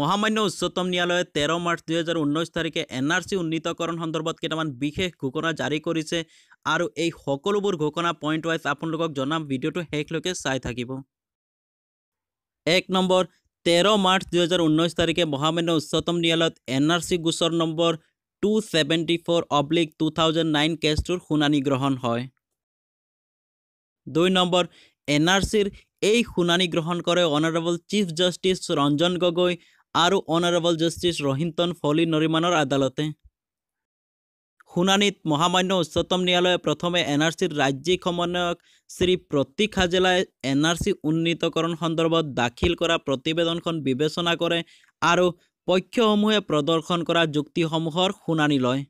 মহামান্য উচ্চতম ন্যায়ালয়ে তেৰ মাৰ্চ দুহেজাৰ ঊনৈছ তাৰিখে এন আৰ চি উন্নীতকৰণ সন্দৰ্ভত কেইটামান বিশেষ ঘোষণা জাৰি কৰিছে আৰু এই সকলোবোৰ ঘোষণা পইণ্ট ৱাইজ আপোনালোকক জনাম ভিডিঅ'টো শেষলৈকে চাই থাকিব এক নম্বৰ তেৰ মাৰ্চ দুহেজাৰ ঊনৈছ তাৰিখে মহামান্য উচ্চতম ন্যায়ালয়ত এন আৰ চি গোচৰ number two seventy four oblique two thousand nine কেছটোৰ শুনানি গ্ৰহণ হয় দুই নম্বৰ এন আৰ চিৰ এই শুনানি গ্ৰহণ কৰে honourable chief justice Ranjan Gogoi আৰু অনাৰেবল জাষ্টিছ ৰহিন্তন ফলি নৰিমানৰ আদালতে শুনানিত মহামান্য উচ্চতম ন্যায়ালয়ে প্ৰথমে এন আৰ চিৰ ৰাজ্যিক সমন্বয়ক শ্ৰী প্ৰতীক হাজেলাই এন আৰ চি উন্নীতকৰণ সন্দৰ্ভত দাখিল কৰা প্ৰতিবেদনখন বিবেচনা কৰে আৰু পক্ষসমূহে প্ৰদৰ্শন কৰা যুক্তিসমূহৰ শুনানি লয়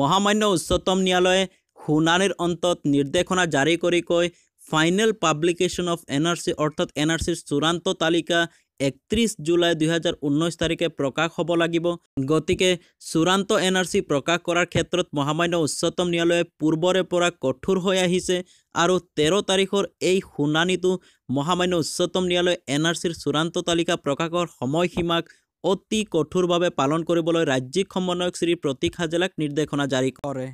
মহামান্য উচ্চতম ন্যায়ালয়ে শুনানিৰ অন্তত নিৰ্দেশনা জাৰি কৰি কয় final publication of N R C অৰ্থাৎ এন আৰ চিৰ চূড়ান্ত তালিকা একত্ৰিছ জুলাই দুহেজাৰ ঊনৈছ তাৰিখে প্ৰকাশ হ'ব লাগিব গতিকে চূড়ান্ত এন আৰ চি প্ৰকাশ কৰাৰ ক্ষেত্ৰত মহামান্য উচ্চতম ন্যায়ালয়ে পূৰ্বৰে পৰা কঠোৰ হৈ আহিছে আৰু তেৰ তাৰিখৰ এই শুনানিটো মহামান্য উচ্চতম ন্যায়ালয়ে এন আৰ চিৰ চূড়ান্ত তালিকা প্ৰকাশৰ সময়সীমাক অতি কঠোৰভাৱে পালন কৰিবলৈ ৰাজ্যিক সমন্বয়ক শ্ৰী প্ৰতীক হাজেলাক নিৰ্দেশনা জাৰি কৰে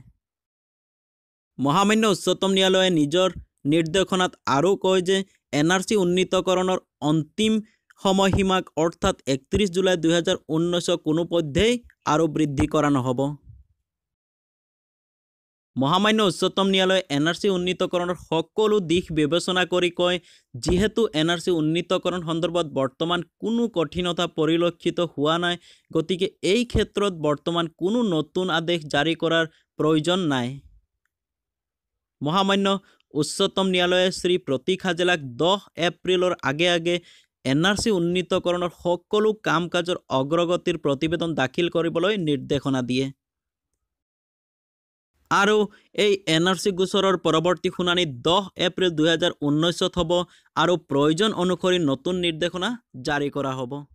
মহামান্য উচ্চতম ন্যায়ালয়ে নিজৰ নিৰ্দেশনাত আৰু কয় যে এন আৰ চি উন্নীতকৰণৰ অন্তিম সময়সীমাক অৰ্থাৎ একত্ৰিছ জুলাই দুহেজাৰ ঊনৈছ কোনোপধ্যেই আৰু বৃদ্ধি কৰা নহ'ব মহামান্য উচ্চতম ন্যায়ালয়ে এন আৰ চি উন্নীতকৰণৰ সকলো দিশ বিবেচনা কৰি কয় যিহেতু এন আৰ চি উন্নীতকৰণ সন্দৰ্ভত বৰ্তমান কোনো কঠিনতা পৰিলক্ষিত হোৱা নাই গতিকে এই ক্ষেত্ৰত বৰ্তমান কোনো নতুন আদেশ জাৰি কৰাৰ প্ৰয়োজন নাই মহামান্য উচ্চতম ন্যায়ালয়ে শ্ৰী প্ৰতীক হাজেলাক দহ এপ্ৰিলৰ আগে আগে এনআৰচি উন্নীতকৰণৰ সকলো কাম কাজৰ অগ্ৰগতিৰ প্ৰতিবেদন দাখিল কৰিবলৈ নিৰ্দেশনা দিয়ে আৰু এই এন আৰ চি গোচৰৰ পৰৱৰ্তী শুনানি দহ এপ্ৰিল দুহেজাৰ ঊনৈছত হ'ব আৰু প্ৰয়োজন অনুসৰি নতুন নিৰ্দেশনা জাৰি কৰা হ'ব